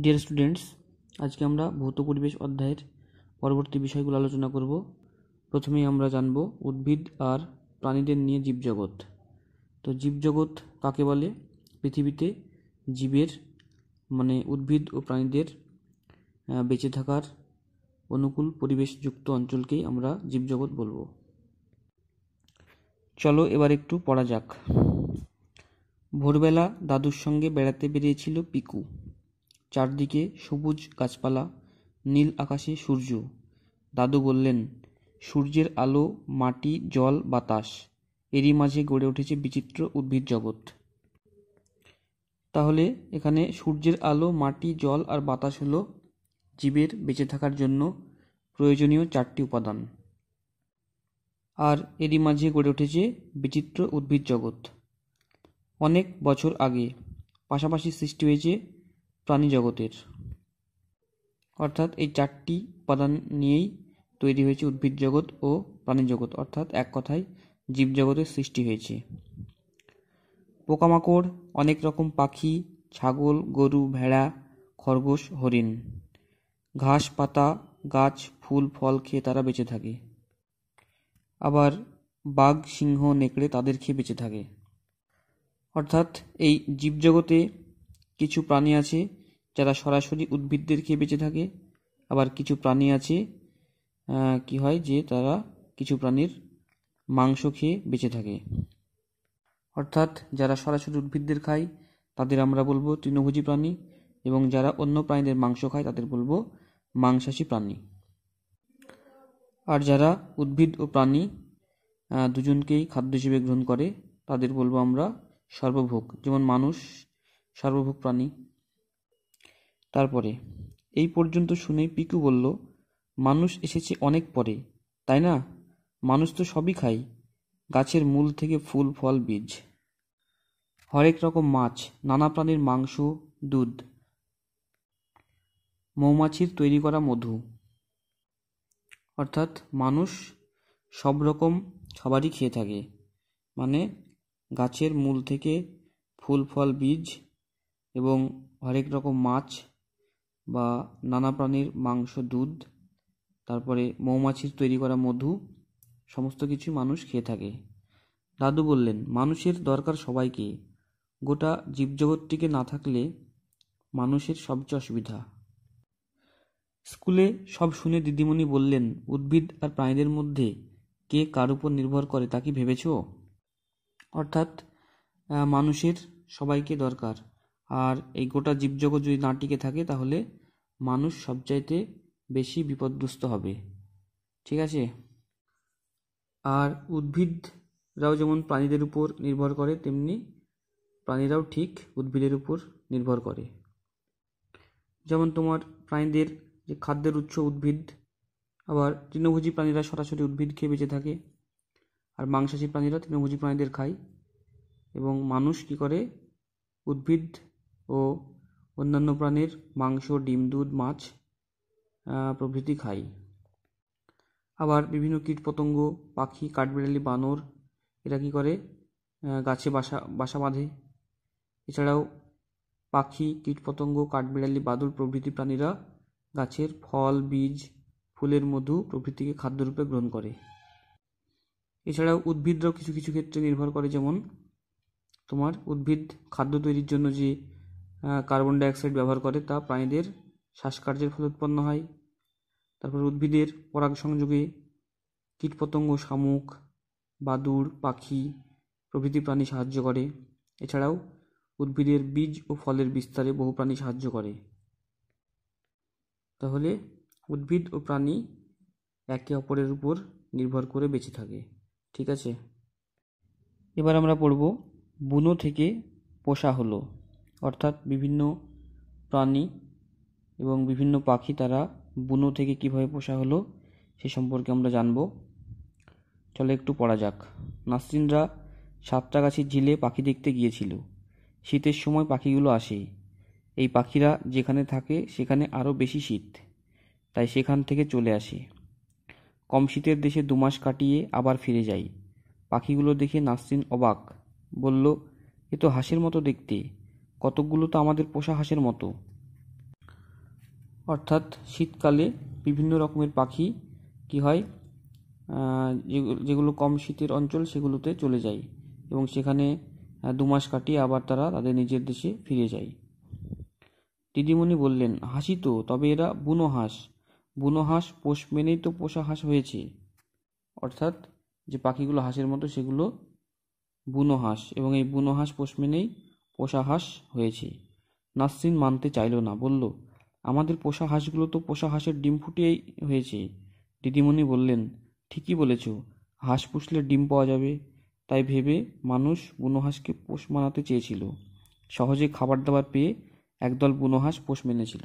Dear students আজকে আমরা ভৌত পরিবেশ অধ্যায়ের পরবর্তী বিষয়গুলো আলোচনা করব প্রথমেই আমরা জানব উদ্ভিদ আর প্রাণীদের নিয়ে জীবজগৎ তো জীবজগৎ কাকে বলে পৃথিবীতে জীবের মানে উদ্ভিদ ও প্রাণীদের বেঁচে থাকার অনুকূল পরিবেশযুক্ত অঞ্চলকেই আমরা জীবজগৎ বলবো চলো এবার একটু পড়া যাক ভোরবেলা দাদুর সঙ্গে বেড়াতে বেরিয়েছিল পিকু চারদিকে সবুজ গাছপালা নীল আকাশে সূর্য দাদু বললেন সূর্যের আলো মাটি জল বাতাস এরই মাঝে গড়ে উঠেছে বিচিত্র উদ্ভিদ জগৎ তাহলে এখানে সূর্যের আলো মাটি জল আর বাতাস হলো জীবের বেঁচে থাকার জন্য প্রয়োজনীয় চারটি উপাদান আর এরই মাঝে গড়ে উঠেছে বিচিত্র উদ্ভিদ জগৎ অনেক বছর আগে পাশাপাশি সৃষ্টি হয়েছে প্রাণীজগতের অর্থাৎ এই চারটি উপাদান নিয়েই তৈরি হয়েছে উদ্ভিদ জগৎ ও প্রাণীজগৎ অর্থাৎ এক কথায় জীবজগতের সৃষ্টি হয়েছে পোকামাকড় অনেক রকম পাখি ছাগল গরু ভেড়া খরগোশ হরিণ ঘাস পাতা গাছ ফুল ফল খেয়ে তারা বেঁচে থাকে আবার বাঘ সিংহ নেকড়ে তাদের খেয়ে বেঁচে থাকে অর্থাৎ এই জীবজগতে কিছু প্রাণী আছে যারা সরাসরি উদ্ভিদদের খেয়ে বেঁচে থাকে আবার কিছু প্রাণী আছে কি হয় যে তারা কিছু প্রাণীর মাংস খেয়ে বেঁচে থাকে অর্থাৎ যারা সরাসরি উদ্ভিদদের খায় তাদের আমরা বলবো তৃণভোজী প্রাণী এবং যারা অন্য প্রাণীদের মাংস খায় তাদের বলবো মাংসাশী প্রাণী আর যারা উদ্ভিদ ও প্রাণী দুজনকেই খাদ্য হিসেবে গ্রহণ করে তাদের বলবো আমরা সর্বভোগ যেমন মানুষ সর্বভোগ প্রাণী তারপরে এই পর্যন্ত শুনে পিকু বলল মানুষ এসেছে অনেক পরে তাই না মানুষ তো সবই খায় গাছের মূল থেকে ফুল ফল বীজ হরেক রকম মাছ নানা প্রাণীর মাংস দুধ মৌমাছির তৈরি করা মধু অর্থাৎ মানুষ সব রকম সবারই খেয়ে থাকে মানে গাছের মূল থেকে ফুল ফল বীজ এবং হরেক রকম মাছ বা নানা প্রাণীর মাংস দুধ তারপরে মৌমাছির তৈরি করা মধু সমস্ত কিছু মানুষ খেয়ে থাকে দাদু বললেন মানুষের দরকার সবাইকে গোটা জীবজগৎটিকে না থাকলে মানুষের সবচেয়ে অসুবিধা স্কুলে সব শুনে দিদিমণি বললেন উদ্ভিদ আর প্রাণীদের মধ্যে কে কার উপর নির্ভর করে তা কি ভেবেছ অর্থাৎ মানুষের সবাইকে দরকার আর এই গোটা জীবজগৎ যদি না টিকে থাকে তাহলে মানুষ সবচাইতে বেশি বিপদগ্রস্ত হবে ঠিক আছে আর উদ্ভিদরাও যেমন প্রাণীদের উপর নির্ভর করে তেমনি প্রাণীরাও ঠিক উদ্ভিদের উপর নির্ভর করে যেমন তোমার প্রাণীদের যে খাদ্যের উৎস উদ্ভিদ আবার তৃণভোজী প্রাণীরা সরাসরি উদ্ভিদ খেয়ে বেঁচে থাকে আর মাংসাশী প্রাণীরা তৃণভোজী প্রাণীদের খায় এবং মানুষ কী করে উদ্ভিদ ও অন্যান্য প্রাণীর মাংস ডিম দুধ মাছ প্রভৃতি খাই আবার বিভিন্ন কীটপতঙ্গ পাখি কাঠবিড়ালি বানর এরা কী করে গাছে বাসা বাসা বাঁধে এছাড়াও পাখি কীটপতঙ্গ কাঠবিড়ালি বাদুর প্রভৃতি প্রাণীরা গাছের ফল বীজ ফুলের মধু প্রভৃতিকে খাদ্যরূপে গ্রহণ করে এছাড়াও উদ্ভিদরাও কিছু কিছু ক্ষেত্রে নির্ভর করে যেমন তোমার উদ্ভিদ খাদ্য তৈরির জন্য যে কার্বন ডাইঅক্সাইড ব্যবহার করে তা প্রাণীদের শ্বাসকার্যের ফলে উৎপন্ন হয় তারপর উদ্ভিদের পরাগ সংযোগে কীটপতঙ্গ শামুক বাদুর পাখি প্রভৃতি প্রাণী সাহায্য করে এছাড়াও উদ্ভিদের বীজ ও ফলের বিস্তারে বহু প্রাণী সাহায্য করে তাহলে উদ্ভিদ ও প্রাণী একে অপরের উপর নির্ভর করে বেঁচে থাকে ঠিক আছে এবার আমরা পড়ব বুনো থেকে পোষা হলো অর্থাৎ বিভিন্ন প্রাণী এবং বিভিন্ন পাখি তারা বুনো থেকে কিভাবে পোষা হলো সে সম্পর্কে আমরা জানব চলো একটু পড়া যাক নাসরিনরা সাতটাগাছির ঝিলে পাখি দেখতে গিয়েছিল শীতের সময় পাখিগুলো আসে এই পাখিরা যেখানে থাকে সেখানে আরও বেশি শীত তাই সেখান থেকে চলে আসে কম শীতের দেশে দুমাস কাটিয়ে আবার ফিরে যাই পাখিগুলো দেখে নাসরিন অবাক বলল এ তো হাসির মতো দেখতে কতকগুলো তো আমাদের পোষা হাঁসের মতো অর্থাৎ শীতকালে বিভিন্ন রকমের পাখি কি হয় যেগুলো কম শীতের অঞ্চল সেগুলোতে চলে যায় এবং সেখানে দু মাস কাটিয়ে আবার তারা তাদের নিজের দেশে ফিরে যায় দিদিমণি বললেন হাসি তো তবে এরা বুনো হাঁস বুনো হাঁস পোষ মেনেই তো পোষা হাঁস হয়েছে অর্থাৎ যে পাখিগুলো হাঁসের মতো সেগুলো বুনো হাঁস এবং এই বুনো হাঁস পোষ মেনেই পোষা হাঁস হয়েছে নাসরিন মানতে চাইল না বলল আমাদের পোষা হাঁসগুলো তো পোষা হাঁসের ডিম ফুটিয়েই হয়েছে দিদিমণি বললেন ঠিকই বলেছ হাঁস পুষলে ডিম পাওয়া যাবে তাই ভেবে মানুষ বুনো পোষ মানাতে চেয়েছিল সহজে খাবার দাবার পেয়ে একদল বুনো হাঁস পোষ মেনেছিল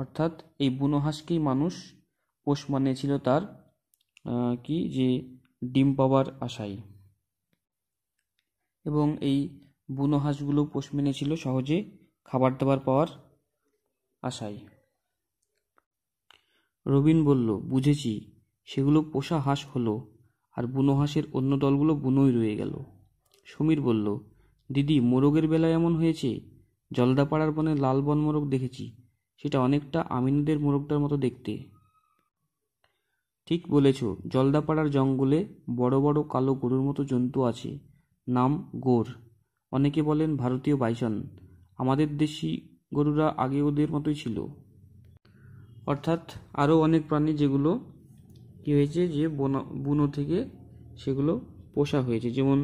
অর্থাৎ এই বুনো হাঁসকেই মানুষ পোষ মানিয়েছিল তার কি যে ডিম পাওয়ার আশায় এবং এই বুনো হাঁসগুলো পোষ মেনেছিল সহজে খাবার দাবার পাওয়ার আশায় রবিন বলল বুঝেছি সেগুলো পোষা হাঁস হলো আর বুনো হাঁসের অন্য দলগুলো বুনোই রয়ে গেল সমীর বলল দিদি মোরগের বেলা এমন হয়েছে জলদাপাড়ার বনে লাল বন মোরগ দেখেছি সেটা অনেকটা আমিনদের মোরগটার মতো দেখতে ঠিক বলেছ জলদাপাড়ার জঙ্গলে বড় বড় কালো গরুর মতো জন্তু আছে নাম গোর অনেকে বলেন ভারতীয় বাইসন, আমাদের দেশি গরুরা আগে ওদের মতোই ছিল। অর্থাৎ আরও অনেক প্রাণী যেগুলো কী হয়েছে যে বন বুনো থেকে সেগুলো পোষা হয়েছে যেমন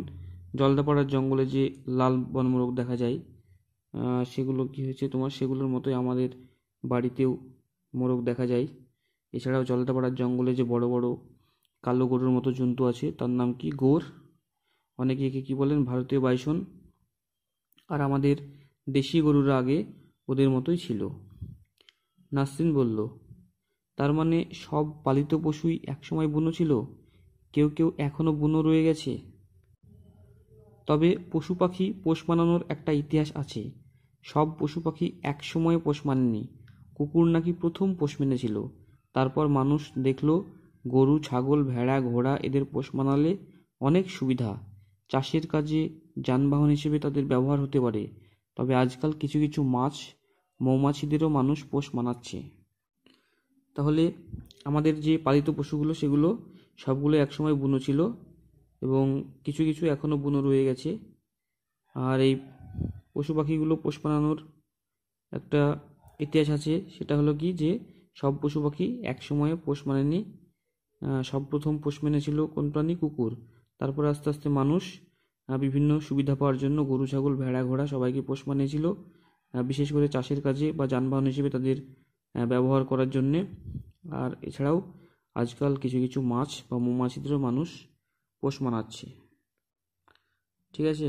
জলদাপাড়ার জঙ্গলে যে লাল বনমোরগ দেখা যায় সেগুলো কী হয়েছে তোমার সেগুলোর মতোই আমাদের বাড়িতেও মোরগ দেখা যায় এছাড়াও জলদাপাড়ার জঙ্গলে যে বড় বড় কালো গরুর মতো জন্তু আছে তার নাম কি গোর অনেকে একে কী বলেন ভারতীয় বাইসন আর আমাদের দেশি গরুরা আগে ওদের মতোই ছিল নাসরিন বলল তার মানে সব পালিত পশুই একসময় বুনো ছিল কেউ কেউ এখনও বুনো রয়ে গেছে তবে পশু পাখি পোষ মানানোর একটা ইতিহাস আছে সব পশু পাখি একসময়ে পোষ মানেনি কুকুর নাকি প্রথম পোষ মেনেছিল তারপর মানুষ দেখল গরু ছাগল ভেড়া ঘোড়া এদের পোষ মানালে অনেক সুবিধা চাষের কাজে যানবাহন হিসেবে তাদের ব্যবহার হতে পারে তবে আজকাল কিছু কিছু মাছ মৌমাছিদেরও মানুষ পোষ মানাচ্ছে তাহলে আমাদের যে পালিত পশুগুলো সেগুলো সবগুলো একসময় বুনো ছিল এবং কিছু কিছু এখনও বুনো রয়ে গেছে আর এই পশু পাখিগুলো পোষ মানানোর একটা ইতিহাস আছে সেটা হলো কি যে সব পশু পাখি একসময়ে পোষ মানেনি সব প্রথম পোষ মেনেছিল কোন প্রাণী কুকুর তারপর আস্তে আস্তে মানুষ বিভিন্ন সুবিধা পাওয়ার জন্য গরু ছাগল ভেড়া ঘোড়া সবাইকে পোষ মানিয়েছিল বিশেষ করে চাষের কাজে বা যানবাহন হিসেবে তাদের ব্যবহার করার জন্যে আর এছাড়াও আজকাল কিছু কিছু মাছ বা মৌমাছিদেরও মানুষ পোষ মানাচ্ছে ঠিক আছে